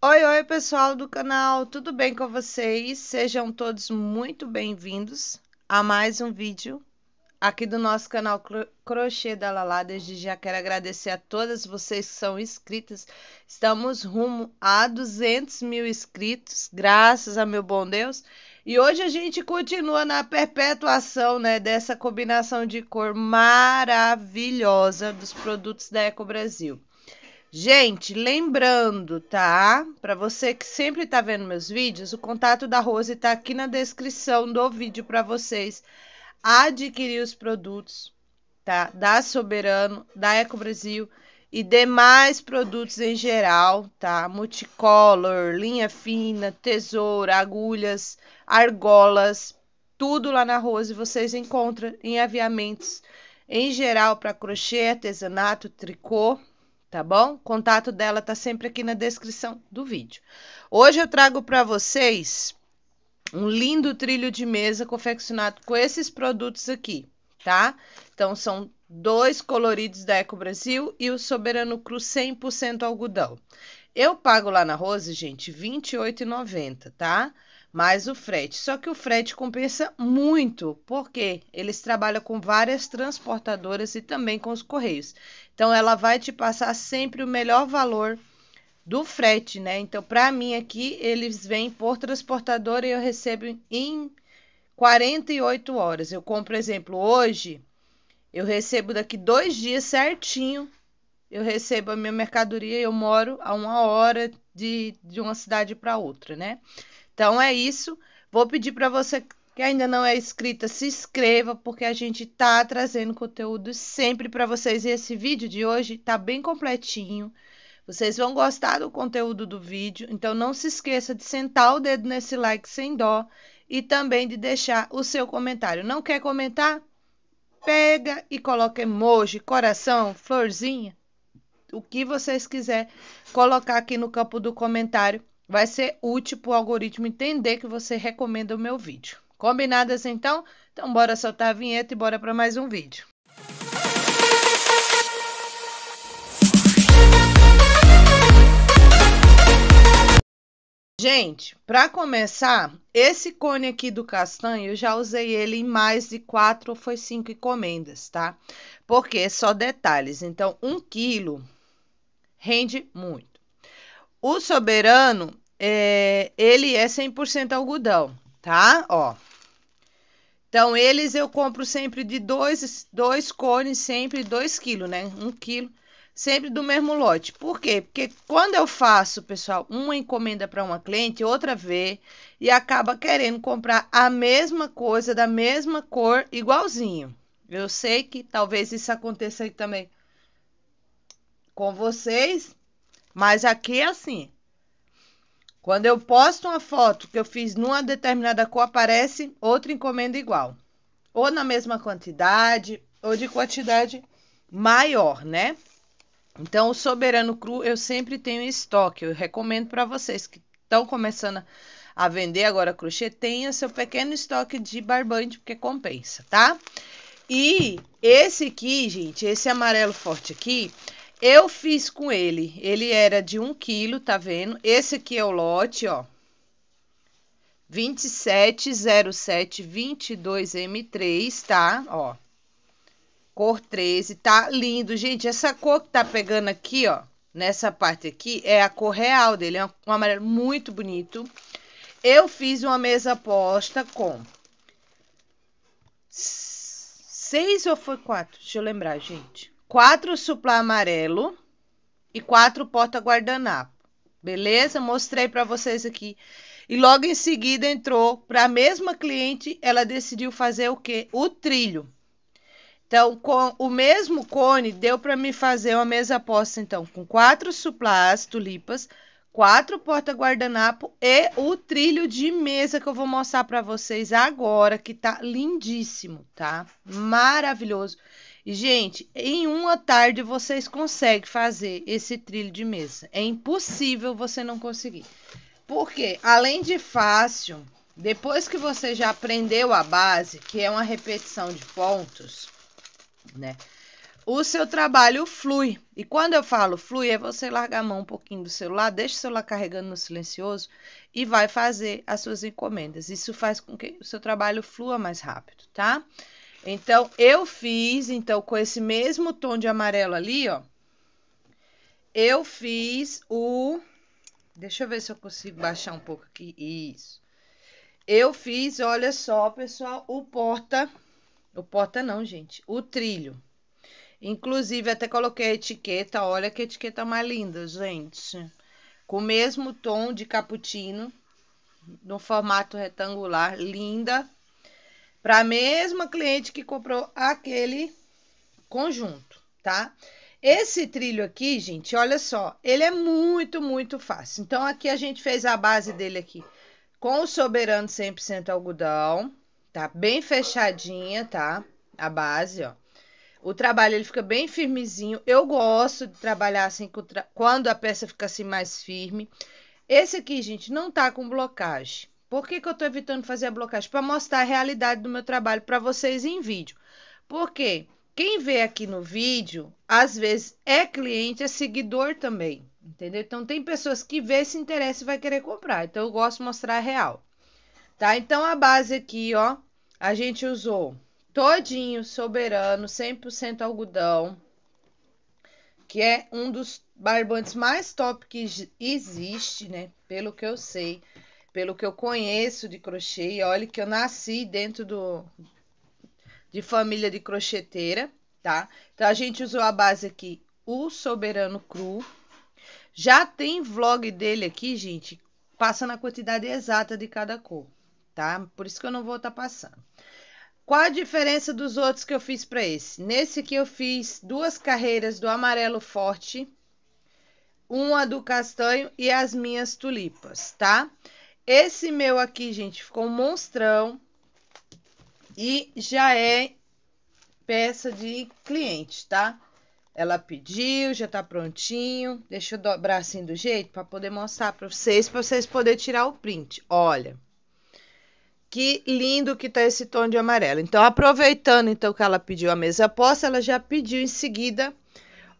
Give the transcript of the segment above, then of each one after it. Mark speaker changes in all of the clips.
Speaker 1: Oi, oi, pessoal do canal, tudo bem com vocês? Sejam todos muito bem-vindos a mais um vídeo aqui do nosso canal Crochê da Lalá. Desde já quero agradecer a todas vocês que são inscritas. Estamos rumo a 200 mil inscritos, graças a meu bom Deus. E hoje a gente continua na perpetuação né, dessa combinação de cor maravilhosa dos produtos da Eco Brasil. Gente, lembrando, tá? Para você que sempre tá vendo meus vídeos, o contato da Rose tá aqui na descrição do vídeo para vocês adquirir os produtos, tá? Da Soberano, da Eco Brasil e demais produtos em geral, tá? Multicolor, linha fina, tesoura, agulhas, argolas, tudo lá na Rose vocês encontram em aviamentos em geral para crochê, artesanato, tricô tá bom? O contato dela tá sempre aqui na descrição do vídeo. Hoje eu trago para vocês um lindo trilho de mesa confeccionado com esses produtos aqui, tá? Então são dois coloridos da Eco Brasil e o Soberano Cru 100% algodão. Eu pago lá na Rose, gente, R$ 28,90, tá? mais o frete. Só que o frete compensa muito, porque eles trabalham com várias transportadoras e também com os correios. Então ela vai te passar sempre o melhor valor do frete, né? Então para mim aqui eles vêm por transportadora e eu recebo em 48 horas. Eu compro, exemplo, hoje eu recebo daqui dois dias certinho. Eu recebo a minha mercadoria e eu moro a uma hora de, de uma cidade para outra, né? Então é isso. Vou pedir para você que ainda não é inscrita, se inscreva, porque a gente tá trazendo conteúdo sempre para vocês. E esse vídeo de hoje tá bem completinho. Vocês vão gostar do conteúdo do vídeo, então não se esqueça de sentar o dedo nesse like sem dó e também de deixar o seu comentário. Não quer comentar? Pega e coloca emoji, coração, florzinha, o que vocês quiser colocar aqui no campo do comentário vai ser útil para o algoritmo entender que você recomenda o meu vídeo. Combinadas assim, então? Então bora soltar a vinheta e bora para mais um vídeo. Gente, para começar, esse cone aqui do castanho, eu já usei ele em mais de quatro ou foi cinco encomendas, tá? Porque é só detalhes. Então, um quilo rende muito. O soberano, é, ele é 100% algodão, tá? Ó. Então, eles eu compro sempre de dois, dois cones, sempre 2 quilos, né? 1 um quilo, sempre do mesmo lote. Por quê? Porque quando eu faço, pessoal, uma encomenda para uma cliente, outra vê, e acaba querendo comprar a mesma coisa, da mesma cor, igualzinho. Eu sei que talvez isso aconteça aí também com vocês, mas aqui é assim. Quando eu posto uma foto que eu fiz numa determinada cor, aparece outra encomenda igual. Ou na mesma quantidade, ou de quantidade maior, né? Então, o soberano cru eu sempre tenho em estoque. Eu recomendo para vocês que estão começando a vender agora crochê, tenha seu pequeno estoque de barbante, porque compensa, tá? E esse aqui, gente, esse amarelo forte aqui, eu fiz com ele. Ele era de 1 quilo, tá vendo? Esse aqui é o lote, ó. 22 m 3 tá? Ó. Cor 13, tá lindo. Gente, essa cor que tá pegando aqui, ó, nessa parte aqui, é a cor real dele. É um amarelo muito bonito. Eu fiz uma mesa posta com... Seis ou foi quatro? Deixa eu lembrar, gente quatro suplá amarelo e quatro porta guardanapo. Beleza? Mostrei para vocês aqui. E logo em seguida entrou para a mesma cliente, ela decidiu fazer o que? O trilho. Então, com o mesmo cone, deu para me fazer uma mesa posta, então, com quatro suplás, tulipas, quatro porta guardanapo e o trilho de mesa que eu vou mostrar para vocês agora, que tá lindíssimo, tá? Maravilhoso gente, em uma tarde vocês conseguem fazer esse trilho de mesa. É impossível você não conseguir. Porque, além de fácil, depois que você já aprendeu a base, que é uma repetição de pontos, né? O seu trabalho flui. E quando eu falo flui, é você largar a mão um pouquinho do celular, deixa o celular carregando no silencioso e vai fazer as suas encomendas. Isso faz com que o seu trabalho flua mais rápido, tá? Tá? Então, eu fiz, então, com esse mesmo tom de amarelo ali, ó. Eu fiz o... Deixa eu ver se eu consigo baixar um pouco aqui. Isso. Eu fiz, olha só, pessoal, o porta... O porta não, gente. O trilho. Inclusive, até coloquei a etiqueta. Olha que etiqueta mais linda, gente. Com o mesmo tom de cappuccino. No formato retangular. Linda para a mesma cliente que comprou aquele conjunto, tá? Esse trilho aqui, gente, olha só, ele é muito, muito fácil. Então, aqui a gente fez a base dele aqui com o soberano 100% algodão, tá? Bem fechadinha, tá? A base, ó. O trabalho, ele fica bem firmezinho. Eu gosto de trabalhar assim, quando a peça fica assim mais firme. Esse aqui, gente, não tá com blocagem. Por que, que eu estou evitando fazer a blocagem? Para mostrar a realidade do meu trabalho para vocês em vídeo. Porque Quem vê aqui no vídeo, às vezes é cliente, é seguidor também, entendeu? Então tem pessoas que vê, se interessa e vai querer comprar. Então eu gosto de mostrar a real. Tá? Então a base aqui, ó, a gente usou todinho soberano, 100% algodão, que é um dos barbantes mais top que existe, né? Pelo que eu sei pelo que eu conheço de crochê, olha que eu nasci dentro do de família de crocheteira, tá? Então a gente usou a base aqui o soberano cru. Já tem vlog dele aqui, gente, passando a quantidade exata de cada cor, tá? Por isso que eu não vou estar tá passando. Qual a diferença dos outros que eu fiz para esse? Nesse aqui eu fiz duas carreiras do amarelo forte, uma do castanho e as minhas tulipas, tá? Tá? Esse meu aqui, gente, ficou um monstrão e já é peça de cliente, tá? Ela pediu, já tá prontinho. Deixa eu dobrar assim do jeito para poder mostrar para vocês, para vocês poderem tirar o print. Olha. Que lindo que tá esse tom de amarelo. Então, aproveitando então que ela pediu a mesa posta, ela já pediu em seguida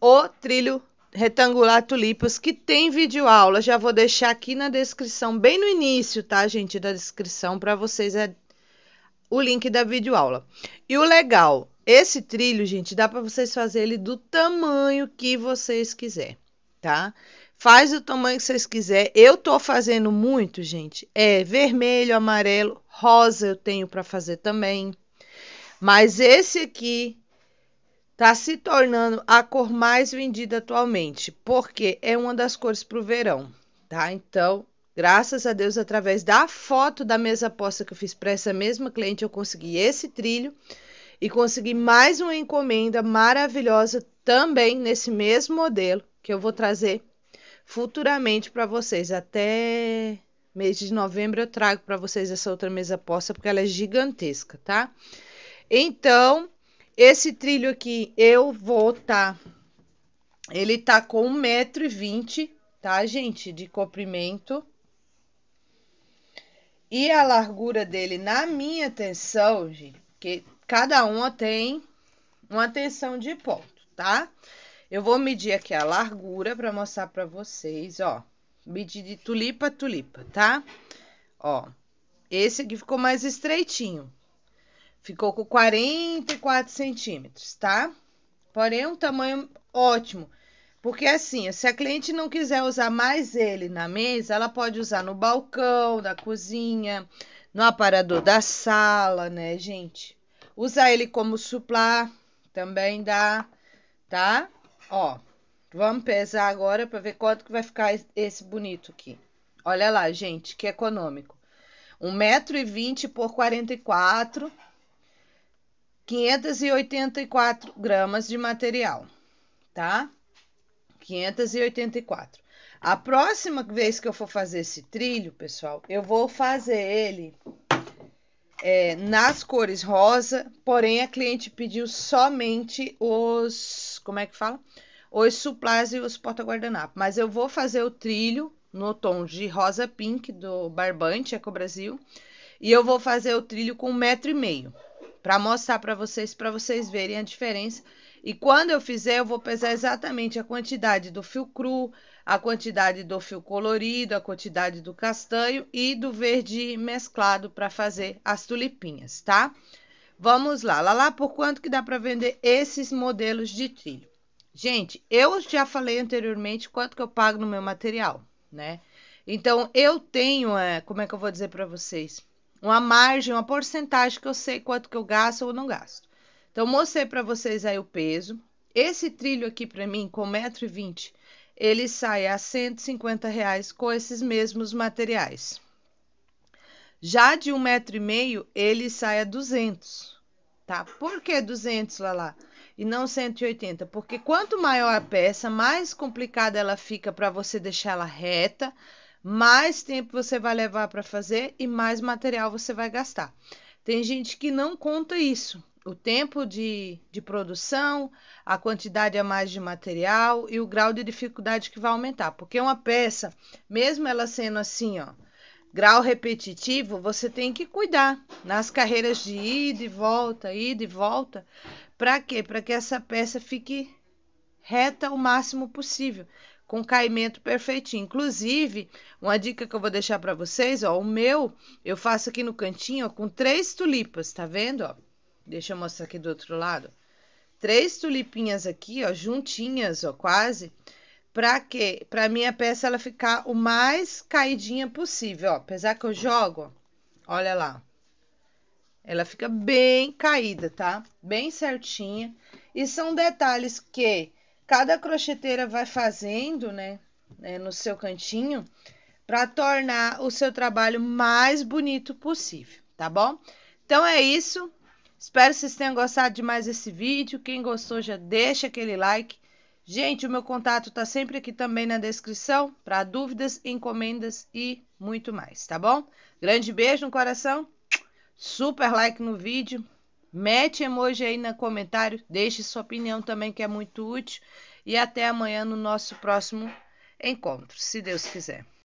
Speaker 1: o trilho retangular tulipas que tem vídeo aula. Já vou deixar aqui na descrição, bem no início, tá, gente, da descrição para vocês é o link da vídeo aula. E o legal, esse trilho, gente, dá para vocês fazer ele do tamanho que vocês quiser, tá? Faz o tamanho que vocês quiser. Eu tô fazendo muito, gente. É vermelho, amarelo, rosa eu tenho para fazer também. Mas esse aqui está se tornando a cor mais vendida atualmente, porque é uma das cores para o verão, tá? Então, graças a Deus, através da foto da mesa posta que eu fiz para essa mesma cliente, eu consegui esse trilho e consegui mais uma encomenda maravilhosa também nesse mesmo modelo que eu vou trazer futuramente para vocês. Até mês de novembro eu trago para vocês essa outra mesa posta porque ela é gigantesca, tá? Então, esse trilho aqui eu vou tá. Ele tá com 1,20m, tá, gente? De comprimento. E a largura dele, na minha tensão, gente, que cada uma tem uma tensão de ponto, tá? Eu vou medir aqui a largura para mostrar para vocês, ó. Medir de tulipa a tulipa, tá? Ó, esse aqui ficou mais estreitinho, Ficou com 44 centímetros, tá? Porém, é um tamanho ótimo. Porque assim, se a cliente não quiser usar mais ele na mesa, ela pode usar no balcão, na cozinha, no aparador da sala, né, gente? Usar ele como suplá também dá, tá? Ó, vamos pesar agora para ver quanto que vai ficar esse bonito aqui. Olha lá, gente, que econômico. 1,20m por 44 584 gramas de material, tá? 584. A próxima vez que eu for fazer esse trilho, pessoal, eu vou fazer ele é, nas cores rosa, porém a cliente pediu somente os, como é que fala? Os suplás e os porta-guardanapo. Mas eu vou fazer o trilho no tom de rosa pink do Barbante Eco Brasil e eu vou fazer o trilho com um metro e meio para mostrar para vocês, para vocês verem a diferença. E quando eu fizer, eu vou pesar exatamente a quantidade do fio cru, a quantidade do fio colorido, a quantidade do castanho e do verde mesclado para fazer as tulipinhas, tá? Vamos lá, lá lá por quanto que dá para vender esses modelos de trilho? Gente, eu já falei anteriormente quanto que eu pago no meu material, né? Então eu tenho, é, como é que eu vou dizer para vocês? uma margem, uma porcentagem que eu sei quanto que eu gasto ou não gasto. Então, mostrei para vocês aí o peso. Esse trilho aqui para mim, com 1,20m, ele sai a 150 reais com esses mesmos materiais. Já de um metro e meio, ele sai a 200, tá? Por que 200, lá, E não 180? Porque quanto maior a peça, mais complicada ela fica para você deixar ela reta, mais tempo você vai levar para fazer e mais material você vai gastar. Tem gente que não conta isso. O tempo de, de produção, a quantidade a mais de material e o grau de dificuldade que vai aumentar. Porque uma peça, mesmo ela sendo assim, ó, grau repetitivo, você tem que cuidar nas carreiras de ida e volta, ida e volta. Para quê? Para que essa peça fique reta o máximo possível com caimento perfeitinho. Inclusive, uma dica que eu vou deixar para vocês, ó, o meu eu faço aqui no cantinho ó, com três tulipas, tá vendo? Ó? Deixa eu mostrar aqui do outro lado. Três tulipinhas aqui, ó, juntinhas, ó, quase, para que para minha peça ela ficar o mais caidinha possível, ó. Apesar que eu jogo, ó, olha lá. Ela fica bem caída, tá? Bem certinha. E são detalhes que cada crocheteira vai fazendo, né, né no seu cantinho, para tornar o seu trabalho mais bonito possível, tá bom? Então é isso. Espero que vocês tenham gostado de mais esse vídeo. Quem gostou já deixa aquele like. Gente, o meu contato tá sempre aqui também na descrição para dúvidas, encomendas e muito mais, tá bom? Grande beijo no coração. Super like no vídeo. Mete emoji aí no comentário, deixe sua opinião também que é muito útil e até amanhã no nosso próximo encontro, se Deus quiser.